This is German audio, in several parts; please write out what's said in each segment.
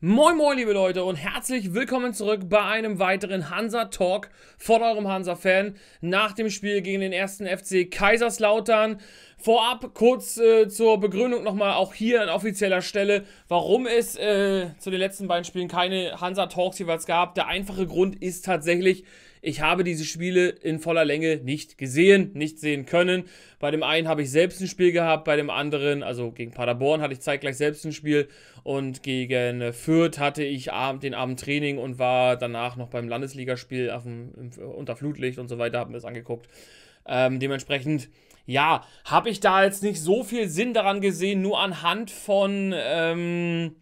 Moin moin liebe Leute und herzlich willkommen zurück bei einem weiteren Hansa Talk von eurem Hansa Fan nach dem Spiel gegen den ersten FC Kaiserslautern. Vorab kurz äh, zur Begründung nochmal auch hier an offizieller Stelle, warum es äh, zu den letzten beiden Spielen keine Hansa Talks jeweils gab. Der einfache Grund ist tatsächlich, ich habe diese Spiele in voller Länge nicht gesehen, nicht sehen können. Bei dem einen habe ich selbst ein Spiel gehabt, bei dem anderen, also gegen Paderborn hatte ich zeitgleich selbst ein Spiel und gegen Fürth hatte ich den Abend Training und war danach noch beim Landesligaspiel auf dem, unter Flutlicht und so weiter, habe mir das angeguckt. Ähm, dementsprechend ja, habe ich da jetzt nicht so viel Sinn daran gesehen, nur anhand von ähm,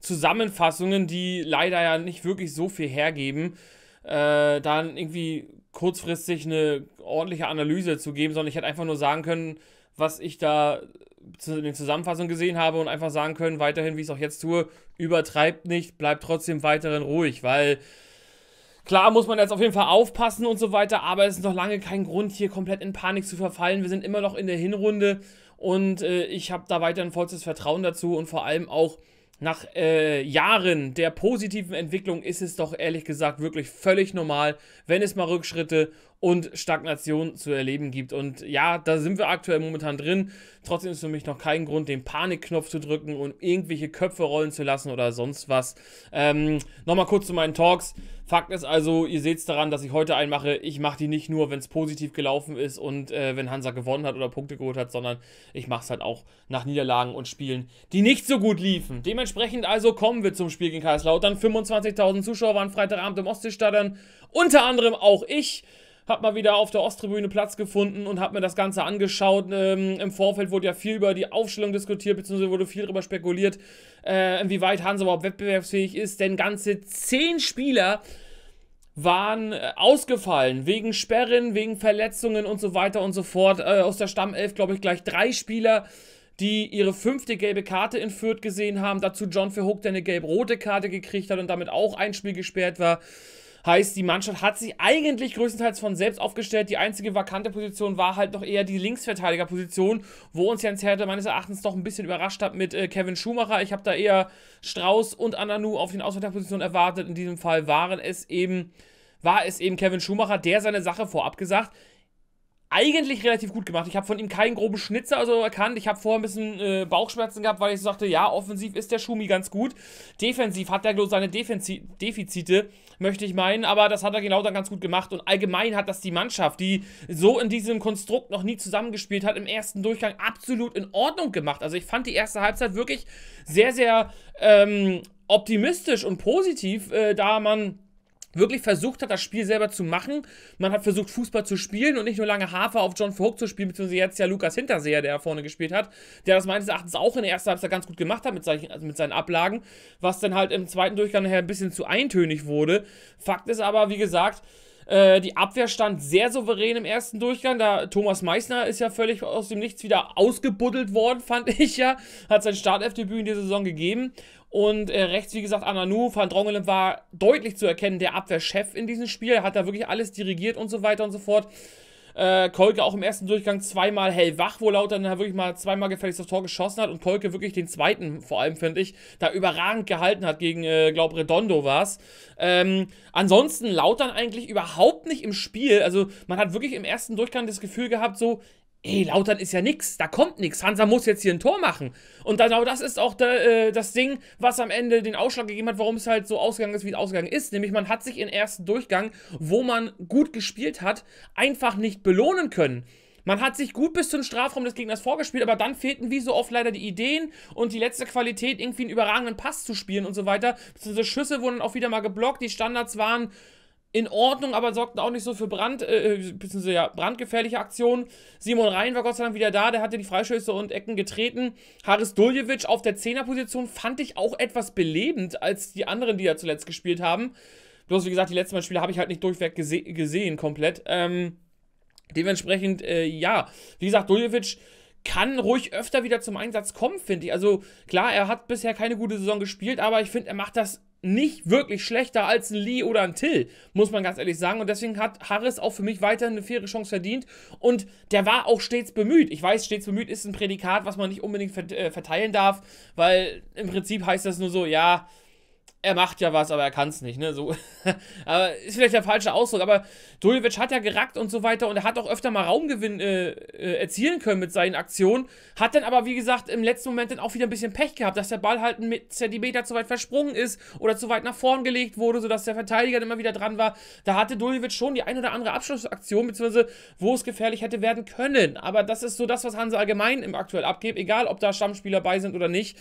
Zusammenfassungen, die leider ja nicht wirklich so viel hergeben äh, dann irgendwie kurzfristig eine ordentliche Analyse zu geben, sondern ich hätte einfach nur sagen können, was ich da in den Zusammenfassungen gesehen habe und einfach sagen können, weiterhin, wie ich es auch jetzt tue, übertreibt nicht, bleibt trotzdem weiterhin ruhig, weil Klar muss man jetzt auf jeden Fall aufpassen und so weiter, aber es ist noch lange kein Grund, hier komplett in Panik zu verfallen. Wir sind immer noch in der Hinrunde und äh, ich habe da weiterhin vollstes Vertrauen dazu und vor allem auch nach äh, Jahren der positiven Entwicklung ist es doch ehrlich gesagt wirklich völlig normal, wenn es mal Rückschritte und Stagnation zu erleben gibt. Und ja, da sind wir aktuell momentan drin. Trotzdem ist für mich noch kein Grund, den Panikknopf zu drücken und irgendwelche Köpfe rollen zu lassen oder sonst was. Ähm, Nochmal kurz zu meinen Talks. Fakt ist also, ihr seht es daran, dass ich heute einen mache. Ich mache die nicht nur, wenn es positiv gelaufen ist und äh, wenn Hansa gewonnen hat oder Punkte geholt hat, sondern ich mache es halt auch nach Niederlagen und Spielen, die nicht so gut liefen. Dementsprechend also kommen wir zum Spiel gegen Kaiserslautern. 25.000 Zuschauer waren Freitagabend im Ostseestadion. Unter anderem auch ich habe mal wieder auf der Osttribüne Platz gefunden und habe mir das Ganze angeschaut. Ähm, Im Vorfeld wurde ja viel über die Aufstellung diskutiert, beziehungsweise wurde viel darüber spekuliert, äh, inwieweit Hansa überhaupt wettbewerbsfähig ist. Denn ganze zehn Spieler waren äh, ausgefallen wegen Sperren, wegen Verletzungen und so weiter und so fort. Äh, aus der Stammelf, glaube ich, gleich drei Spieler, die ihre fünfte gelbe Karte in Fürth gesehen haben. Dazu John Verhoek, der eine gelb-rote Karte gekriegt hat und damit auch ein Spiel gesperrt war. Heißt, die Mannschaft hat sich eigentlich größtenteils von selbst aufgestellt. Die einzige vakante Position war halt noch eher die Linksverteidigerposition, wo uns Jens Hertel meines Erachtens doch ein bisschen überrascht hat mit äh, Kevin Schumacher. Ich habe da eher Strauß und Ananu auf den Ausverteidigerpositionen erwartet. In diesem Fall waren es eben, war es eben Kevin Schumacher, der seine Sache vorab gesagt hat eigentlich relativ gut gemacht. Ich habe von ihm keinen groben Schnitzer also erkannt. Ich habe vorher ein bisschen äh, Bauchschmerzen gehabt, weil ich so sagte, ja, offensiv ist der Schumi ganz gut. Defensiv hat er bloß seine Defensi Defizite, möchte ich meinen. Aber das hat er genau dann ganz gut gemacht. Und allgemein hat das die Mannschaft, die so in diesem Konstrukt noch nie zusammengespielt hat, im ersten Durchgang absolut in Ordnung gemacht. Also ich fand die erste Halbzeit wirklich sehr, sehr ähm, optimistisch und positiv, äh, da man wirklich versucht hat, das Spiel selber zu machen. Man hat versucht, Fußball zu spielen und nicht nur lange Hafer auf John Verhoek zu spielen, beziehungsweise jetzt ja Lukas Hinterseher, der vorne gespielt hat, der das meines Erachtens auch in der ersten Halbzeit ganz gut gemacht hat mit seinen, also mit seinen Ablagen, was dann halt im zweiten Durchgang nachher ein bisschen zu eintönig wurde. Fakt ist aber, wie gesagt, äh, die Abwehr stand sehr souverän im ersten Durchgang. Da Thomas Meissner ist ja völlig aus dem Nichts wieder ausgebuddelt worden, fand ich ja. Hat sein Startelfdebüt in dieser Saison gegeben. Und äh, rechts, wie gesagt, Ananou Van Drongelen war deutlich zu erkennen, der Abwehrchef in diesem Spiel. Er hat da wirklich alles dirigiert und so weiter und so fort. Äh, Kolke auch im ersten Durchgang zweimal hellwach, wo Lauter dann wirklich mal zweimal gefälligst aufs Tor geschossen hat und Kolke wirklich den zweiten, vor allem finde ich, da überragend gehalten hat gegen, äh, glaube Redondo war es. Ähm, ansonsten Lautern eigentlich überhaupt nicht im Spiel. Also man hat wirklich im ersten Durchgang das Gefühl gehabt, so, ey, Lautern ist ja nix, da kommt nix. Hansa muss jetzt hier ein Tor machen. Und genau das ist auch de, äh, das Ding, was am Ende den Ausschlag gegeben hat, warum es halt so ausgegangen ist, wie es ausgegangen ist. Nämlich man hat sich im ersten Durchgang, wo man gut gespielt hat, einfach nicht belohnen können. Man hat sich gut bis zum Strafraum des Gegners vorgespielt, aber dann fehlten wie so oft leider die Ideen und die letzte Qualität, irgendwie einen überragenden Pass zu spielen und so weiter. Diese Schüsse wurden auch wieder mal geblockt, die Standards waren in Ordnung, aber sorgten auch nicht so für Brand, äh, äh beziehungsweise ja, brandgefährliche Aktionen. Simon Rhein war Gott sei Dank wieder da, der hatte die Freischüsse und Ecken getreten. Haris Duljevic auf der Zehnerposition fand ich auch etwas belebend als die anderen, die ja zuletzt gespielt haben. Bloß wie gesagt, die letzten beiden Spiele habe ich halt nicht durchweg gese gesehen komplett. Ähm, dementsprechend, äh, ja, wie gesagt, Duljevic kann ruhig öfter wieder zum Einsatz kommen, finde ich. Also klar, er hat bisher keine gute Saison gespielt, aber ich finde, er macht das nicht wirklich schlechter als ein Lee oder ein Till, muss man ganz ehrlich sagen. Und deswegen hat Harris auch für mich weiterhin eine faire Chance verdient. Und der war auch stets bemüht. Ich weiß, stets bemüht ist ein Prädikat, was man nicht unbedingt äh, verteilen darf, weil im Prinzip heißt das nur so, ja, er macht ja was, aber er kann es nicht, ne? So, aber ist vielleicht der falsche Ausdruck, aber Duljevic hat ja gerackt und so weiter und er hat auch öfter mal Raumgewinn äh, äh, erzielen können mit seinen Aktionen, hat dann aber, wie gesagt, im letzten Moment dann auch wieder ein bisschen Pech gehabt, dass der Ball halt einen Zentimeter zu weit versprungen ist oder zu weit nach vorn gelegt wurde, sodass der Verteidiger dann immer wieder dran war. Da hatte Duljevic schon die ein oder andere Abschlussaktion, beziehungsweise wo es gefährlich hätte werden können. Aber das ist so das, was Hansa allgemein im aktuell abgibt, egal ob da Stammspieler bei sind oder nicht.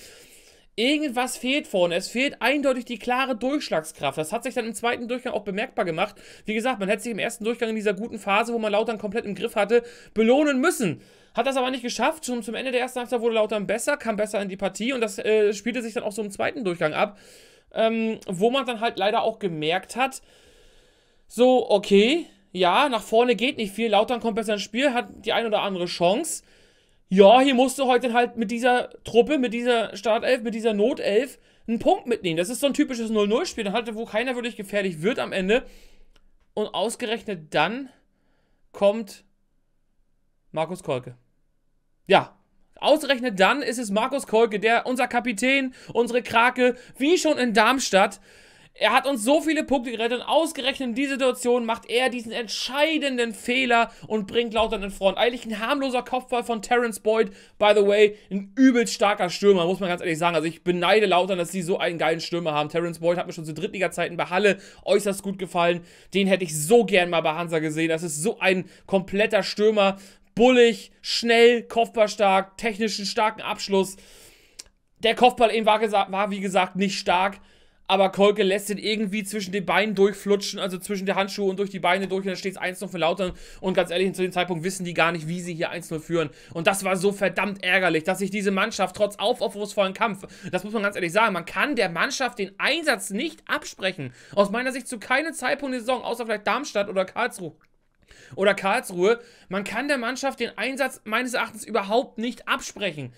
Irgendwas fehlt vorne. Es fehlt eindeutig die klare Durchschlagskraft. Das hat sich dann im zweiten Durchgang auch bemerkbar gemacht. Wie gesagt, man hätte sich im ersten Durchgang in dieser guten Phase, wo man Lautern komplett im Griff hatte, belohnen müssen. Hat das aber nicht geschafft. Schon zum Ende der ersten Halbzeit wurde Lautern besser, kam besser in die Partie und das äh, spielte sich dann auch so im zweiten Durchgang ab, ähm, wo man dann halt leider auch gemerkt hat, so, okay, ja, nach vorne geht nicht viel. Lautern kommt besser ins Spiel, hat die ein oder andere Chance ja, hier musst du heute halt mit dieser Truppe, mit dieser Startelf, mit dieser Notelf einen Punkt mitnehmen. Das ist so ein typisches 0-0-Spiel, halt, wo keiner wirklich gefährlich wird am Ende. Und ausgerechnet dann kommt Markus Kolke. Ja, ausgerechnet dann ist es Markus Kolke, der unser Kapitän, unsere Krake, wie schon in Darmstadt, er hat uns so viele Punkte gerettet und ausgerechnet in dieser Situation macht er diesen entscheidenden Fehler und bringt Lautern in Front. Eigentlich ein harmloser Kopfball von Terence Boyd, by the way, ein übelst starker Stürmer, muss man ganz ehrlich sagen. Also ich beneide Lautern, dass sie so einen geilen Stürmer haben. Terence Boyd hat mir schon zu Drittliga-Zeiten bei Halle äußerst gut gefallen. Den hätte ich so gern mal bei Hansa gesehen. Das ist so ein kompletter Stürmer. Bullig, schnell, kopfballstark, technischen starken Abschluss. Der Kopfball eben war, war wie gesagt nicht stark aber Kolke lässt den irgendwie zwischen den Beinen durchflutschen, also zwischen der Handschuhe und durch die Beine durch und dann steht es 1-0 für Lautern und ganz ehrlich, zu dem Zeitpunkt wissen die gar nicht, wie sie hier 1-0 führen und das war so verdammt ärgerlich, dass sich diese Mannschaft trotz aufopferungsvollen Kampf, das muss man ganz ehrlich sagen, man kann der Mannschaft den Einsatz nicht absprechen, aus meiner Sicht zu keinem Zeitpunkt der Saison, außer vielleicht Darmstadt oder Karlsruhe, oder Karlsruhe. Man kann der Mannschaft den Einsatz meines Erachtens überhaupt nicht absprechen.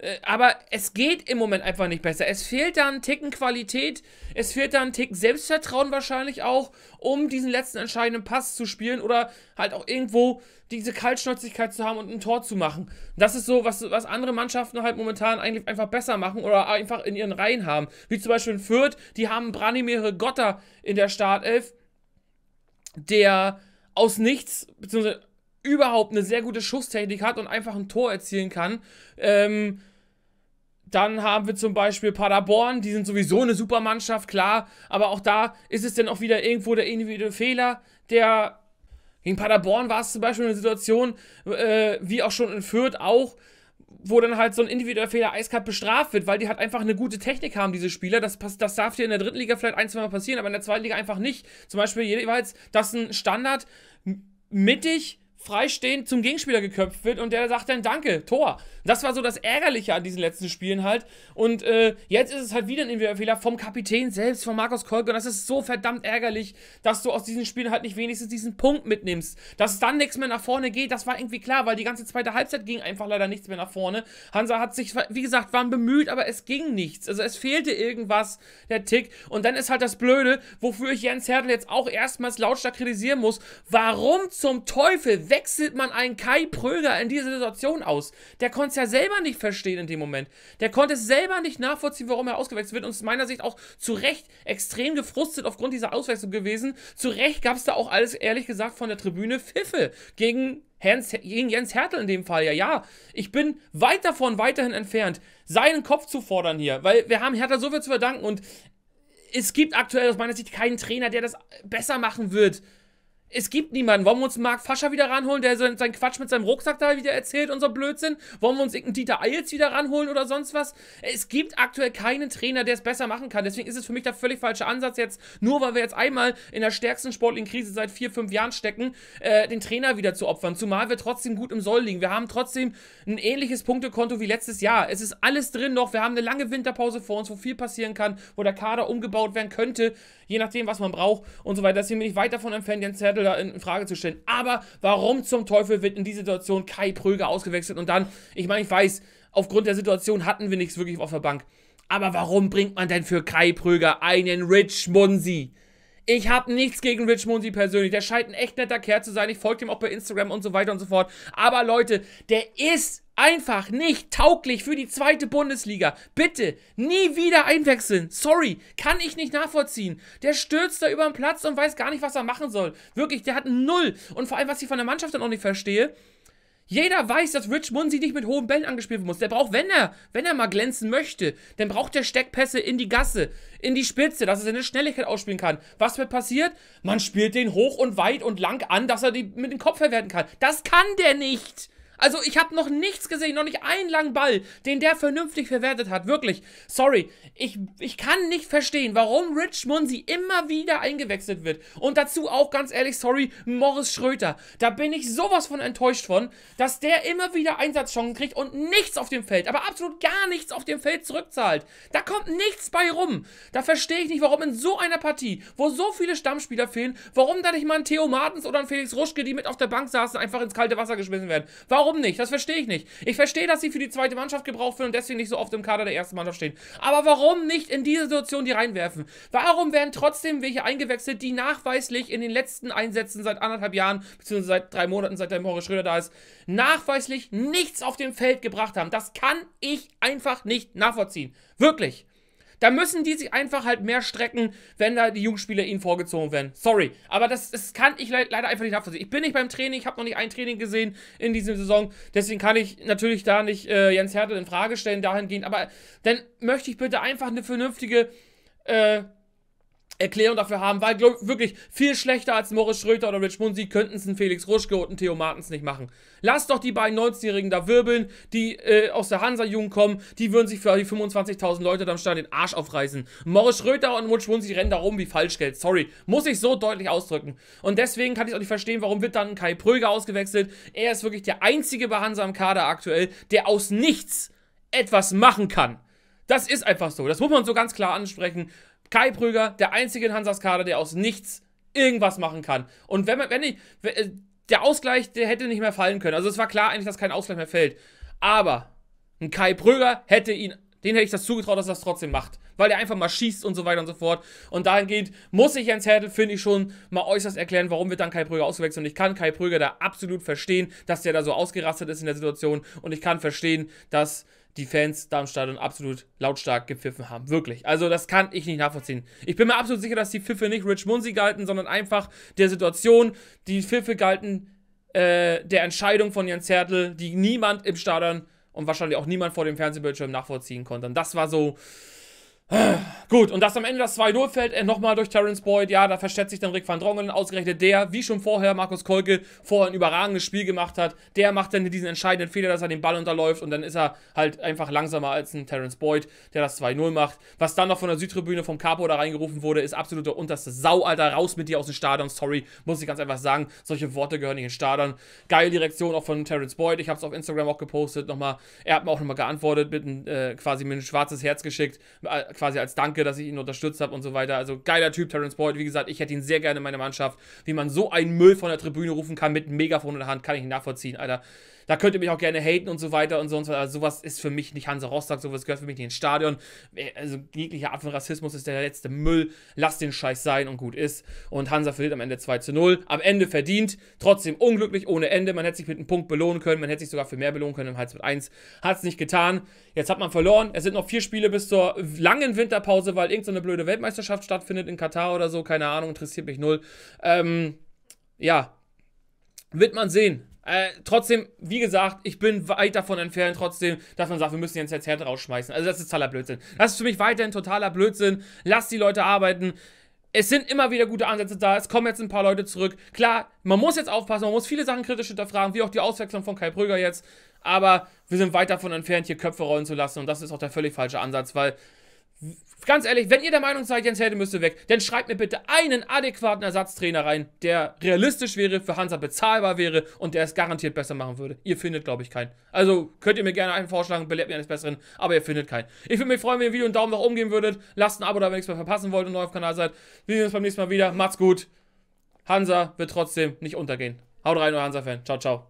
Äh, aber es geht im Moment einfach nicht besser. Es fehlt da ein Ticken Qualität, es fehlt da ein Tick Selbstvertrauen wahrscheinlich auch, um diesen letzten entscheidenden Pass zu spielen oder halt auch irgendwo diese Kaltschnäuzigkeit zu haben und ein Tor zu machen. Das ist so, was, was andere Mannschaften halt momentan eigentlich einfach besser machen oder einfach in ihren Reihen haben. Wie zum Beispiel in Fürth, die haben Branimir Gotta in der Startelf, der aus nichts, beziehungsweise überhaupt eine sehr gute Schusstechnik hat und einfach ein Tor erzielen kann. Ähm, dann haben wir zum Beispiel Paderborn, die sind sowieso eine Supermannschaft, klar. Aber auch da ist es dann auch wieder irgendwo der individuelle Fehler, der. Gegen Paderborn war es zum Beispiel eine Situation, äh, wie auch schon in Fürth auch, wo dann halt so ein individueller Fehler eiskalt bestraft wird, weil die halt einfach eine gute Technik haben, diese Spieler. Das, passt, das darf dir in der dritten Liga vielleicht ein, zwei Mal passieren, aber in der zweiten Liga einfach nicht. Zum Beispiel jeweils, dass ein Standard mittig freistehend zum Gegenspieler geköpft wird und der sagt dann Danke, Tor. Das war so das Ärgerliche an diesen letzten Spielen halt. Und äh, jetzt ist es halt wieder ein Fehler vom Kapitän selbst, von Markus Kolke. Und das ist so verdammt ärgerlich, dass du aus diesen Spielen halt nicht wenigstens diesen Punkt mitnimmst. Dass dann nichts mehr nach vorne geht, das war irgendwie klar, weil die ganze zweite Halbzeit ging einfach leider nichts mehr nach vorne. Hansa hat sich, wie gesagt, waren bemüht, aber es ging nichts. Also es fehlte irgendwas, der Tick. Und dann ist halt das Blöde, wofür ich Jens Hertel jetzt auch erstmals lautstark kritisieren muss. Warum zum Teufel wechselt man einen Kai Pröger in diese Situation aus? Der konnte es ja selber nicht verstehen in dem Moment. Der konnte es selber nicht nachvollziehen, warum er ausgewechselt wird und ist meiner Sicht auch zu Recht extrem gefrustet aufgrund dieser Auswechslung gewesen. Zu Recht gab es da auch alles, ehrlich gesagt, von der Tribüne Pfiffe gegen Hans, gegen Jens Hertel in dem Fall ja. Ja, ich bin weit davon weiterhin entfernt, seinen Kopf zu fordern hier, weil wir haben Hertha so viel zu verdanken und es gibt aktuell aus meiner Sicht keinen Trainer, der das besser machen wird es gibt niemanden. Wollen wir uns Mark Fascher wieder ranholen, der seinen Quatsch mit seinem Rucksack da wieder erzählt, und so Blödsinn? Wollen wir uns irgendeinen Dieter Eils wieder ranholen oder sonst was? Es gibt aktuell keinen Trainer, der es besser machen kann. Deswegen ist es für mich der völlig falsche Ansatz jetzt, nur weil wir jetzt einmal in der stärksten sportlichen Krise seit vier, fünf Jahren stecken, äh, den Trainer wieder zu opfern. Zumal wir trotzdem gut im Soll liegen. Wir haben trotzdem ein ähnliches Punktekonto wie letztes Jahr. Es ist alles drin noch. Wir haben eine lange Winterpause vor uns, wo viel passieren kann, wo der Kader umgebaut werden könnte je nachdem, was man braucht und so weiter. Deswegen bin ich weit davon entfernt, Jens Zettel da in Frage zu stellen. Aber warum zum Teufel wird in dieser Situation Kai Pröger ausgewechselt und dann, ich meine, ich weiß, aufgrund der Situation hatten wir nichts wirklich auf der Bank. Aber warum bringt man denn für Kai Pröger einen Rich Munsi? Ich habe nichts gegen Rich Munsi persönlich. Der scheint ein echt netter Kerl zu sein. Ich folge ihm auch bei Instagram und so weiter und so fort. Aber Leute, der ist einfach nicht tauglich für die zweite Bundesliga. Bitte nie wieder einwechseln. Sorry, kann ich nicht nachvollziehen. Der stürzt da über den Platz und weiß gar nicht, was er machen soll. Wirklich, der hat Null. Und vor allem, was ich von der Mannschaft dann auch nicht verstehe, jeder weiß, dass Rich Munsi nicht mit hohen Bällen angespielt werden muss. Der braucht, wenn er, wenn er mal glänzen möchte, dann braucht er Steckpässe in die Gasse, in die Spitze, dass er seine Schnelligkeit ausspielen kann. Was wird passiert? Man spielt den hoch und weit und lang an, dass er die mit dem Kopf verwerten kann. Das kann der nicht. Also ich habe noch nichts gesehen, noch nicht einen langen Ball, den der vernünftig verwertet hat. Wirklich, sorry, ich, ich kann nicht verstehen, warum Rich Munzi immer wieder eingewechselt wird. Und dazu auch ganz ehrlich, sorry, Morris Schröter. Da bin ich sowas von enttäuscht von, dass der immer wieder Einsatzchancen kriegt und nichts auf dem Feld, aber absolut gar nichts auf dem Feld zurückzahlt. Da kommt nichts bei rum. Da verstehe ich nicht, warum in so einer Partie, wo so viele Stammspieler fehlen, warum da nicht mal ein Theo Martens oder ein Felix Ruschke, die mit auf der Bank saßen, einfach ins kalte Wasser geschmissen werden. Warum Warum nicht? Das verstehe ich nicht. Ich verstehe, dass sie für die zweite Mannschaft gebraucht werden und deswegen nicht so oft im Kader der ersten Mannschaft stehen. Aber warum nicht in diese Situation die reinwerfen? Warum werden trotzdem welche eingewechselt, die nachweislich in den letzten Einsätzen seit anderthalb Jahren, beziehungsweise seit drei Monaten, seit der Horst Schröder da ist, nachweislich nichts auf dem Feld gebracht haben? Das kann ich einfach nicht nachvollziehen. Wirklich. Da müssen die sich einfach halt mehr strecken, wenn da die Jugendspieler ihnen vorgezogen werden. Sorry, aber das, das kann ich le leider einfach nicht nachvollziehen. Ich bin nicht beim Training, ich habe noch nicht ein Training gesehen in dieser Saison, deswegen kann ich natürlich da nicht äh, Jens Hertel in Frage stellen dahingehend, aber dann möchte ich bitte einfach eine vernünftige äh, Erklärung dafür haben, weil wirklich viel schlechter als Morris Schröter oder Rich Munzi könnten es ein Felix Ruschke und ein Theo Martens nicht machen. Lasst doch die beiden 19-Jährigen da wirbeln, die äh, aus der Hansa-Jugend kommen, die würden sich für die 25.000 Leute da am Stadion den Arsch aufreißen. Morris Schröter und Rich Munzi rennen da rum wie Falschgeld, sorry. Muss ich so deutlich ausdrücken. Und deswegen kann ich auch nicht verstehen, warum wird dann Kai Pröger ausgewechselt. Er ist wirklich der einzige bei Hansa im Kader aktuell, der aus nichts etwas machen kann. Das ist einfach so. Das muss man so ganz klar ansprechen. Kai Prüger, der einzige in Hansas Kader, der aus nichts irgendwas machen kann. Und wenn man, wenn ich, äh, der Ausgleich, der hätte nicht mehr fallen können. Also es war klar eigentlich, dass kein Ausgleich mehr fällt. Aber ein Kai Prüger hätte ihn, den hätte ich das zugetraut, dass er das trotzdem macht. Weil er einfach mal schießt und so weiter und so fort. Und dahingehend muss ich Jens Hertel, finde ich schon, mal äußerst erklären, warum wird dann Kai Prüger ausgewechselt. Und ich kann Kai Prüger da absolut verstehen, dass der da so ausgerastet ist in der Situation. Und ich kann verstehen, dass die Fans da im Stadion absolut lautstark gepfiffen haben. Wirklich. Also das kann ich nicht nachvollziehen. Ich bin mir absolut sicher, dass die Pfiffe nicht Rich Munsi galten, sondern einfach der Situation. Die Pfiffe galten äh, der Entscheidung von Jens Hertel, die niemand im Stadion und wahrscheinlich auch niemand vor dem Fernsehbildschirm nachvollziehen konnte. Und das war so Gut, und dass am Ende das 2-0 fällt, äh, nochmal durch Terence Boyd, ja, da versteckt sich dann Rick van Drongelen, ausgerechnet der, wie schon vorher Markus Kolke, vorher ein überragendes Spiel gemacht hat, der macht dann diesen entscheidenden Fehler, dass er den Ball unterläuft und dann ist er halt einfach langsamer als ein Terence Boyd, der das 2-0 macht. Was dann noch von der Südtribüne vom Capo da reingerufen wurde, ist absoluter unterste Sau, Alter, raus mit dir aus dem Stadion, sorry, muss ich ganz einfach sagen, solche Worte gehören nicht ins Stadion. Geile Direktion auch von Terence Boyd, ich habe es auf Instagram auch gepostet, nochmal, er hat mir auch nochmal geantwortet, mit, äh, quasi mir ein schwarzes Herz geschickt, äh, quasi als Danke, dass ich ihn unterstützt habe und so weiter. Also geiler Typ, Terence Boyd. Wie gesagt, ich hätte ihn sehr gerne in meiner Mannschaft. Wie man so einen Müll von der Tribüne rufen kann mit einem Megafon in der Hand, kann ich nachvollziehen, Alter. Da könnt ihr mich auch gerne haten und so weiter und so und so. Also sowas ist für mich nicht Hansa Rostock, sowas gehört für mich nicht ins Stadion. Also jeglicher Art von Rassismus ist der letzte Müll. Lass den Scheiß sein und gut ist. Und Hansa verliert am Ende 2 zu 0. Am Ende verdient, trotzdem unglücklich, ohne Ende. Man hätte sich mit einem Punkt belohnen können, man hätte sich sogar für mehr belohnen können im Hals mit 1. Hat es nicht getan. Jetzt hat man verloren. Es sind noch vier Spiele bis zur langen bisschen Winterpause, weil irgendeine so blöde Weltmeisterschaft stattfindet in Katar oder so, keine Ahnung, interessiert mich null. Ähm, ja, wird man sehen. Äh, trotzdem, wie gesagt, ich bin weit davon entfernt, trotzdem, dass man sagt, wir müssen jetzt jetzt Herd rausschmeißen. Also, das ist totaler Blödsinn. Das ist für mich weiterhin totaler Blödsinn. Lasst die Leute arbeiten es sind immer wieder gute Ansätze da, es kommen jetzt ein paar Leute zurück. Klar, man muss jetzt aufpassen, man muss viele Sachen kritisch hinterfragen, wie auch die Auswechslung von Kai Brüger jetzt. Aber wir sind weit davon entfernt, hier Köpfe rollen zu lassen und das ist auch der völlig falsche Ansatz, weil ganz ehrlich, wenn ihr der Meinung seid, Jens Herde müsste weg, dann schreibt mir bitte einen adäquaten Ersatztrainer rein, der realistisch wäre, für Hansa bezahlbar wäre und der es garantiert besser machen würde. Ihr findet, glaube ich, keinen. Also könnt ihr mir gerne einen vorschlagen, belehrt mir eines Besseren, aber ihr findet keinen. Ich würde mich freuen, wenn ihr dem Video einen Daumen nach oben geben würdet. Lasst ein Abo da, wenn ihr nichts mehr verpassen wollt und neu auf dem Kanal seid. Wir sehen uns beim nächsten Mal wieder. Macht's gut. Hansa wird trotzdem nicht untergehen. Haut rein, euer Hansa-Fan. Ciao, ciao.